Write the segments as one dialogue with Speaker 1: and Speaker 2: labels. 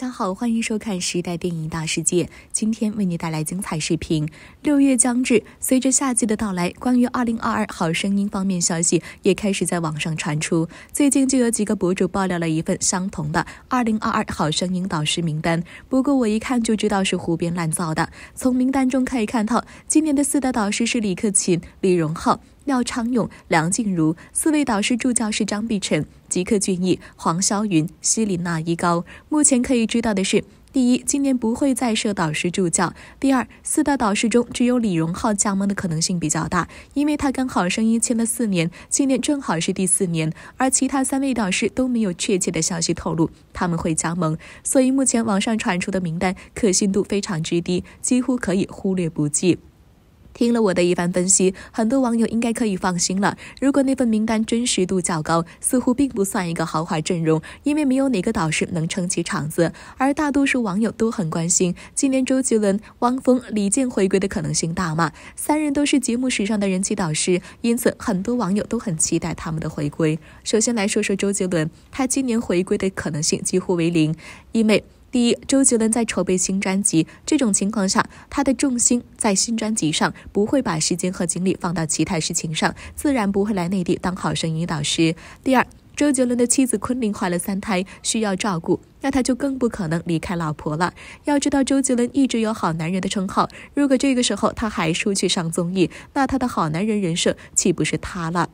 Speaker 1: 大家好，欢迎收看《时代电影大世界》，今天为你带来精彩视频。六月将至，随着夏季的到来，关于二零二二好声音方面消息也开始在网上传出。最近就有几个博主爆料了一份相同的二零二二好声音导师名单，不过我一看就知道是胡编乱造的。从名单中可以看到，今年的四大导师是李克勤、李荣浩。廖昌永、梁静茹四位导师助教是张碧晨、吉克隽逸、黄霄云、希林娜依高。目前可以知道的是，第一，今年不会再设导师助教；第二，四大导师中只有李荣浩加盟的可能性比较大，因为他刚好声音签了四年，今年正好是第四年，而其他三位导师都没有确切的消息透露他们会加盟，所以目前网上传出的名单可信度非常之低，几乎可以忽略不计。听了我的一番分析，很多网友应该可以放心了。如果那份名单真实度较高，似乎并不算一个豪华阵容，因为没有哪个导师能撑起场子。而大多数网友都很关心今年周杰伦、汪峰、李健回归的可能性大吗？三人都是节目史上的人气导师，因此很多网友都很期待他们的回归。首先来说说周杰伦，他今年回归的可能性几乎为零，因为。第一，周杰伦在筹备新专辑，这种情况下，他的重心在新专辑上，不会把时间和精力放到其他事情上，自然不会来内地当好声音导师。第二，周杰伦的妻子昆凌怀了三胎，需要照顾，那他就更不可能离开老婆了。要知道，周杰伦一直有好男人的称号，如果这个时候他还出去上综艺，那他的好男人人设岂不是塌了？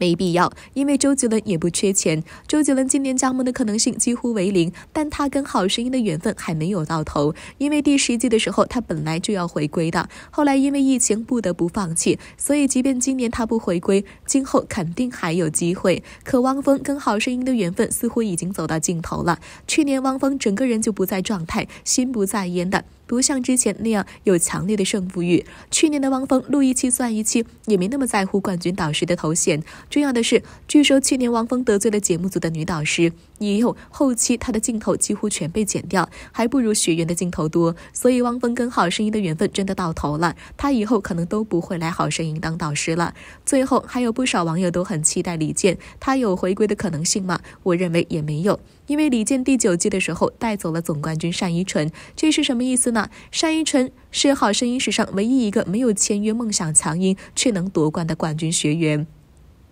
Speaker 1: 没必要，因为周杰伦也不缺钱。周杰伦今年加盟的可能性几乎为零，但他跟《好声音》的缘分还没有到头，因为第十季的时候他本来就要回归的，后来因为疫情不得不放弃。所以，即便今年他不回归，今后肯定还有机会。可汪峰跟《好声音》的缘分似乎已经走到尽头了。去年汪峰整个人就不在状态，心不在焉的，不像之前那样有强烈的胜负欲。去年的汪峰录一期算一期，也没那么在乎冠军导师的头衔。重要的是，据说去年汪峰得罪了节目组的女导师，以后后期他的镜头几乎全被剪掉，还不如学员的镜头多。所以汪峰跟《好声音》的缘分真的到头了，他以后可能都不会来《好声音》当导师了。最后还有不少网友都很期待李健，他有回归的可能性吗？我认为也没有，因为李健第九季的时候带走了总冠军单依纯，这是什么意思呢？单依纯是《好声音》史上唯一一个没有签约梦想强音却能夺冠的冠军学员。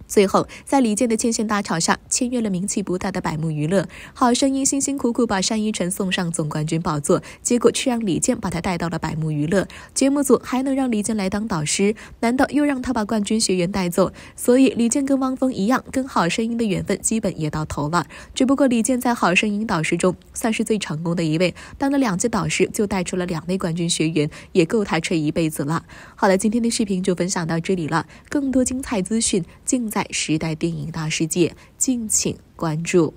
Speaker 1: 最后，在李健的牵线搭桥下，签约了名气不大的百慕娱乐。好声音辛辛苦苦把单依纯送上总冠军宝座，结果却让李健把他带到了百慕娱乐。节目组还能让李健来当导师？难道又让他把冠军学员带走？所以李健跟汪峰一样，跟好声音的缘分基本也到头了。只不过李健在好声音导师中算是最成功的一位，当了两届导师就带出了两位冠军学员，也够他吹一辈子了。好了，今天的视频就分享到这里了，更多精彩资讯尽在。时代电影大世界，敬请关注。